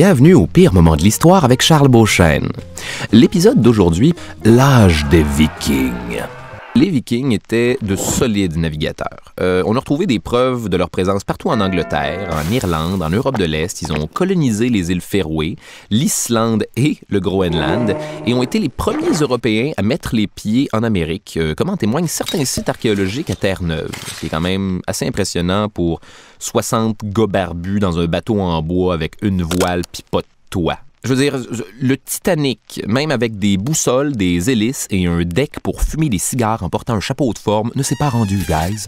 Bienvenue au pire moment de l'histoire avec Charles Beauchesne. L'épisode d'aujourd'hui, l'âge des Vikings. Les Vikings étaient de solides navigateurs. Euh, on a retrouvé des preuves de leur présence partout en Angleterre, en Irlande, en Europe de l'Est. Ils ont colonisé les îles Féroé, l'Islande et le Groenland et ont été les premiers Européens à mettre les pieds en Amérique, euh, comme en témoignent certains sites archéologiques à Terre-Neuve, C'est quand même assez impressionnant pour 60 gars barbus dans un bateau en bois avec une voile pis pas toit je veux dire, le Titanic, même avec des boussoles, des hélices et un deck pour fumer des cigares en portant un chapeau de forme, ne s'est pas rendu, guys.